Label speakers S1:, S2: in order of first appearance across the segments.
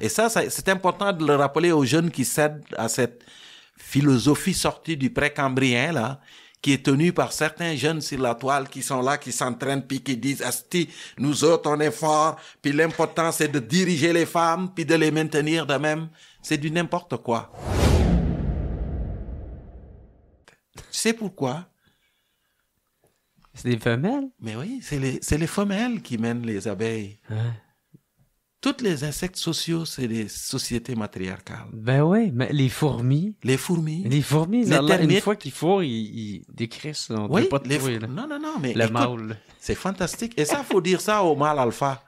S1: Et ça, c'est important de le rappeler aux jeunes qui cèdent à cette philosophie sortie du précambrien, là, qui est tenue par certains jeunes sur la toile qui sont là, qui s'entraînent, puis qui disent, Asti, nous autres, on est forts, puis l'important, c'est de diriger les femmes, puis de les maintenir de même. C'est du n'importe quoi. Tu sais pourquoi? C'est les femelles? Mais oui, c'est les, les, femelles qui mènent les abeilles. Toutes les insectes sociaux, c'est des sociétés matriarcales. Ben oui, mais les fourmis. Les fourmis. Les fourmis, les une fois qu'il fourrent, ils, décrissent. oui, pas Non, non, non, mais. Le mâle. C'est fantastique. Et ça, faut dire ça aux mâles alpha.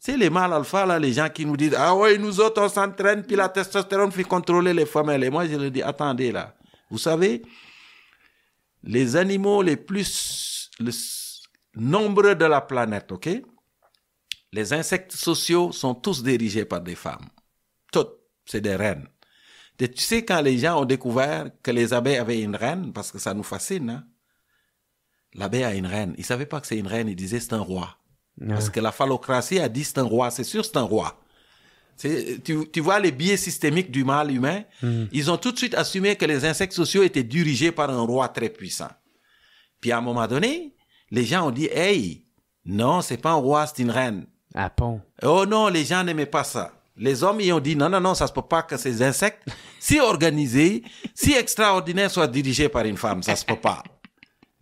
S1: C'est les mâles alpha, là, les gens qui nous disent Ah ouais, nous autres, on s'entraîne, puis la testostérone fait contrôler les femelles. Et moi, je leur dis Attendez, là. Vous savez, les animaux les plus. le nombreux de la planète, OK? Les insectes sociaux sont tous dirigés par des femmes. Toutes, c'est des reines. tu sais, quand les gens ont découvert que les abeilles avaient une reine, parce que ça nous fascine, hein, l'abeille a une reine. Ils savaient pas que c'est une reine, ils disaient c'est un roi. Parce que la phallocratie a dit c'est un roi, c'est sûr c'est un roi. Tu, vois les biais systémiques du mal humain, mm. ils ont tout de suite assumé que les insectes sociaux étaient dirigés par un roi très puissant. Puis à un moment donné, les gens ont dit, hey, non, c'est pas un roi, c'est une reine. Ah, oh non, les gens n'aimaient pas ça. Les hommes, ils ont dit non, non, non, ça se peut pas que ces insectes, si organisés, si extraordinaires, soient dirigés par une femme. Ça se peut pas.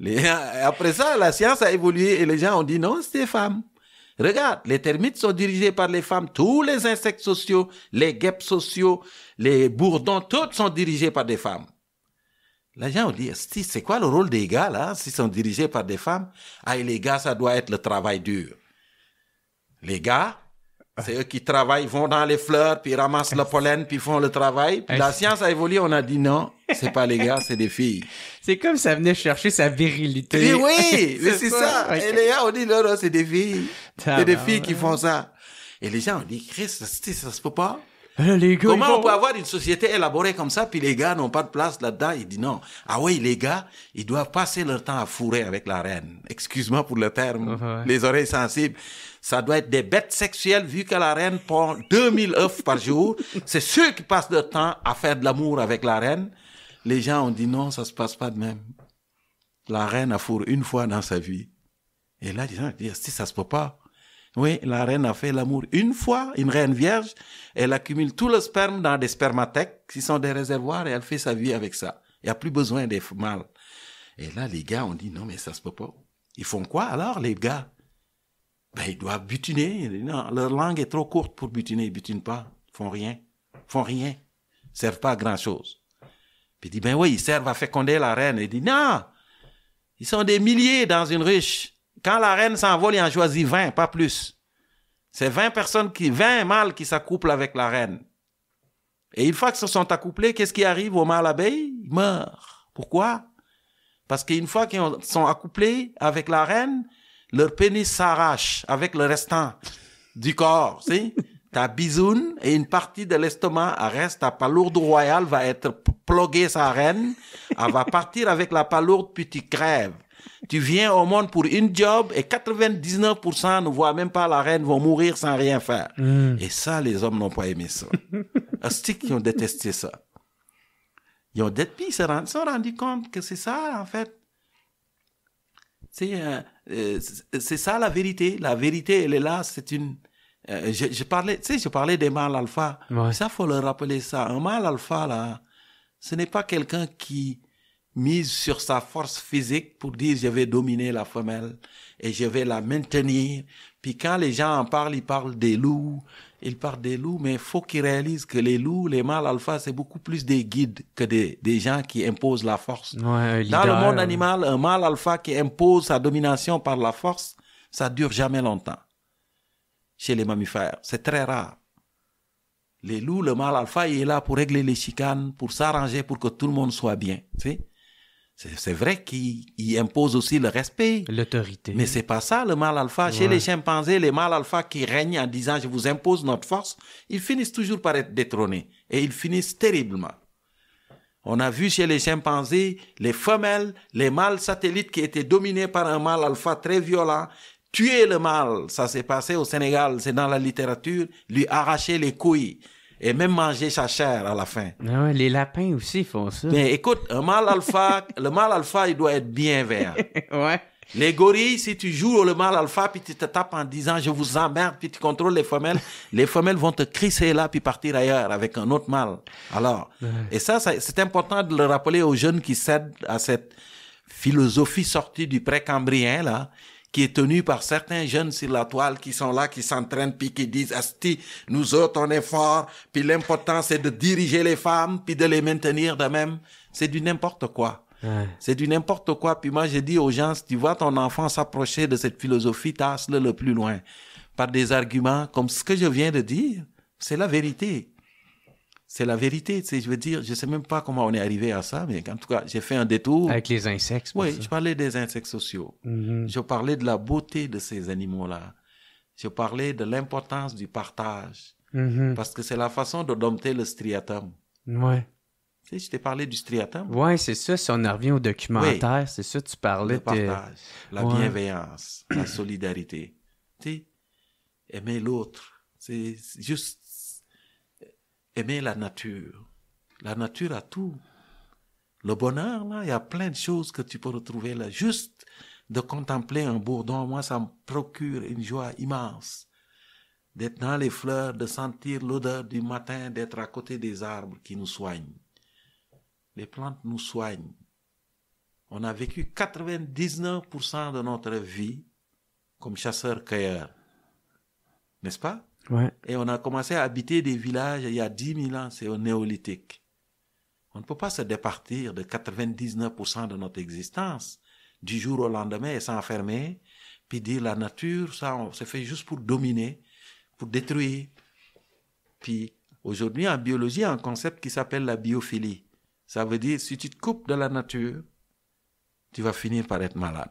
S1: Euh, après ça, la science a évolué et les gens ont dit non, c'est des femmes. Regarde, les termites sont dirigés par les femmes, tous les insectes sociaux, les guêpes sociaux, les bourdons, tous sont dirigés par des femmes. Les gens ont dit, c'est quoi le rôle des gars là, s'ils sont dirigés par des femmes Ah, et les gars, ça doit être le travail dur les gars, c'est eux qui travaillent, vont dans les fleurs, puis ramassent le pollen, puis font le travail. la science a évolué, on a dit non, c'est pas les gars, c'est des filles. C'est comme ça venait chercher sa virilité. Oui, oui, mais c'est ça. Et les gars, on dit non, non, c'est des filles. C'est des filles qui font ça. Et les gens ont dit, Chris, ça, ça se peut pas. Eh, Comment on peut avoir une société élaborée comme ça, puis les gars n'ont pas de place là-dedans Il dit non. Ah oui, les gars, ils doivent passer leur temps à fourrer avec la reine. Excuse-moi pour le terme, les oreilles sensibles. Ça doit être des bêtes sexuelles, vu que la reine pond 2000 œufs par jour. C'est ceux qui passent leur temps à faire de l'amour avec la reine. Les gens ont dit non, ça se passe pas de même. La reine a fourré une fois dans sa vie. Et là, les gens disent, si ça se peut pas, oui, la reine a fait l'amour une fois, une reine vierge, elle accumule tout le sperme dans des spermatèques, qui sont des réservoirs et elle fait sa vie avec ça. Il n'y a plus besoin des mâles. Et là, les gars ont dit non, mais ça se peut pas. Ils font quoi alors, les gars ben, ils doivent butiner. Non, leur langue est trop courte pour butiner. Ils butinent pas. Ils font rien. Ils font rien. servent pas à grand chose. Puis dit, ben oui, ils servent à féconder la reine. Il dit, non! Ils sont des milliers dans une ruche. Quand la reine s'envole, il en choisit 20, pas plus. C'est 20 personnes qui, 20 mâles qui s'accouplent avec la reine. Et une fois qu'ils se sont accouplés, qu'est-ce qui arrive aux mâles abeilles Ils meurt. Pourquoi? Parce qu'une fois qu'ils sont accouplés avec la reine, leur pénis s'arrache avec le restant du corps, si? Ta bisoune et une partie de l'estomac reste, ta palourde royale va être ploguée sa reine, elle va partir avec la palourde puis tu crèves. Tu viens au monde pour une job et 99% ne voient même pas la reine, vont mourir sans rien faire. Hmm. Et ça, les hommes n'ont pas aimé ça. stick qui ont détesté ça. Ils ont détesté, ils se sont rendus compte que c'est ça, en fait. C'est euh, euh ça la vérité. La vérité, elle est là, c'est une... Euh, je, parlais, tu sais, je parlais des mâles alpha. Ça, faut leur rappeler ça. Un mâle alpha, là, ce n'est pas quelqu'un qui mise sur sa force physique pour dire je vais dominer la femelle et je vais la maintenir. Puis quand les gens en parlent, ils parlent des loups, ils parlent des loups, mais faut qu'ils réalisent que les loups, les mâles alpha, c'est beaucoup plus des guides que des, gens qui imposent la force. Dans le monde animal, un mâle alpha qui impose sa domination par la force, ça dure jamais longtemps. Chez les mammifères, c'est très rare. Les loups, le mâle alpha, il est là pour régler les chicanes, pour s'arranger pour que tout le monde soit bien. Tu sais c'est vrai qu'il impose aussi le respect. L'autorité. Mais c'est pas ça le mâle alpha. Chez les chimpanzés, les mâles alpha qui règnent en disant je vous impose notre force, ils finissent toujours par être détrônés. Et ils finissent terriblement. On a vu chez les chimpanzés les femelles, les mâles satellites qui étaient dominés par un mâle alpha très violent, tuer le mâle. Ça s'est passé au Sénégal, c'est dans la littérature, lui arracher les couilles et même manger sa chair à la fin. Ah les lapins aussi font ça. Mais écoute, un mâle alpha, le mâle alpha, il doit être bien vert. ouais. Les gorilles, si tu joues le mâle alpha, puis tu te tapes en disant je vous emmerde, puis tu contrôles les femelles, les femelles vont te crisser là, puis partir ailleurs avec un autre mâle. Alors, et ça, c'est important de le rappeler aux jeunes qui cèdent à cette philosophie sortie du précambrien, là, qui est tenu par certains jeunes sur la toile qui sont là, qui s'entraînent, puis qui disent, Asti, nous autres, on est forts, puis l'important, c'est de diriger les femmes, puis de les maintenir de même. C'est du n'importe quoi. C'est du n'importe quoi. Puis moi, j'ai dit aux gens, si tu vois ton enfant s'approcher de cette philosophie, tasse-le le plus loin. Par des arguments comme ce que je viens de dire, c'est la vérité. C'est la vérité. Je veux dire, je ne sais même pas comment on est arrivé à ça, mais en tout cas, j'ai fait un détour. Avec les insectes. Oui, je parlais des insectes sociaux. Mm-hmm. Je parlais de la beauté de ces animaux-là. Je parlais de l'importance du partage. Mm-hmm. Parce que c'est la façon de dompter le striatum. Oui. Tu sais, je t'ai parlé du striatum. Oui, c'est ça. Si on revient au documentaire, c'est ça, tu parlais. Le partage, la bienveillance, la solidarité. Tu sais, aimer l'autre. C'est juste aimer la nature. La nature a tout. Le bonheur, là, il y a plein de choses que tu peux retrouver là. Juste de contempler un bourdon, moi, ça me procure une joie immense. D'être dans les fleurs, de sentir l'odeur du matin, d'être à côté des arbres qui nous soignent. Les plantes nous soignent. On a vécu 99% de notre vie comme chasseurs-cueilleurs. N'est-ce pas? Et on a commencé à habiter des villages il y a 10 000 ans, c'est au néolithique. On ne peut pas se départir de 99% de notre existence du jour au lendemain et s'enfermer, puis dire la nature, ça, on se fait juste pour dominer, pour détruire. Puis aujourd'hui, en biologie, il y a un concept qui s'appelle la biophilie. Ça veut dire, si tu te coupes de la nature, tu vas finir par être malade.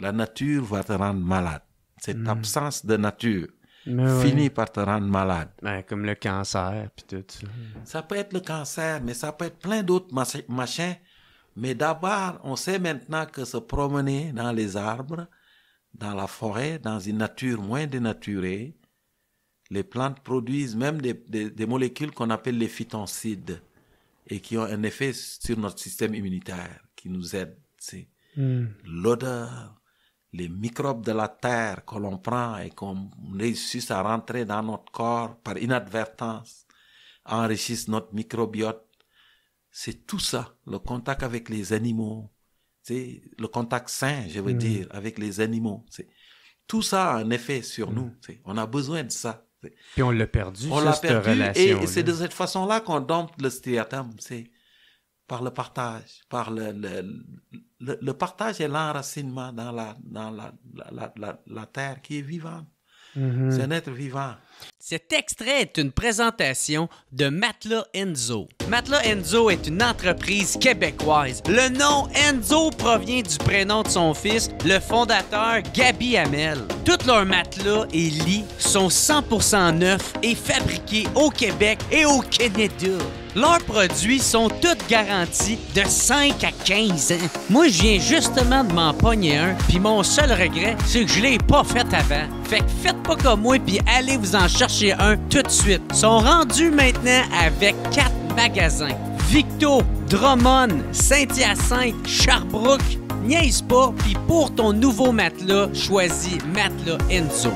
S1: La nature va te rendre malade. Cette hmm. absence de nature fini finit par te rendre malade. comme le cancer, puis tout ça. peut être le cancer, mais ça peut être plein d'autres machins. Mais d'abord, on sait maintenant que se promener dans les arbres, dans la forêt, dans une nature moins dénaturée, les plantes produisent même des, molécules qu'on appelle les phytoncides et qui ont un effet sur notre système immunitaire, qui nous aide. Hmm. L'odeur, les microbes de la terre que l'on prend et qu'on réussit à rentrer dans notre corps par inadvertance enrichissent notre microbiote. C'est tout ça, le contact avec les animaux, c'est le contact sain, je veux mm. dire, avec les animaux. C'est tout ça a un effet sur mm. nous. On a besoin de ça. Puis on l'a perdu. On Relation, et, et c'est de cette façon-là qu'on dompte le stéatome. C'est par le partage, par le, le, le, partage et l'enracinement dans, la, dans la, la, la, la, terre qui est vivante. Mm-hmm. C'est un être vivant. Cet extrait est une présentation de Matla Enzo. Matla Enzo est une entreprise québécoise. Le nom Enzo provient du prénom de son fils, le fondateur Gabi Hamel. Toutes leurs matelas et lits sont 100% neufs et fabriqués au Québec et au Canada. Leurs produits sont tous garantis de 5 à 15 ans. Moi, je viens justement de m'en pogner un, puis mon seul regret, c'est que je l'ai pas fait avant. Fait que faites pas comme moi, puis allez vous en chercher un tout de suite. sont rendus maintenant avec 4 magasins. Victo, Drummond, Saint-Hyacinthe, Sherbrooke, niaise pas, puis pour ton nouveau matelas, choisis Matelas Enzo.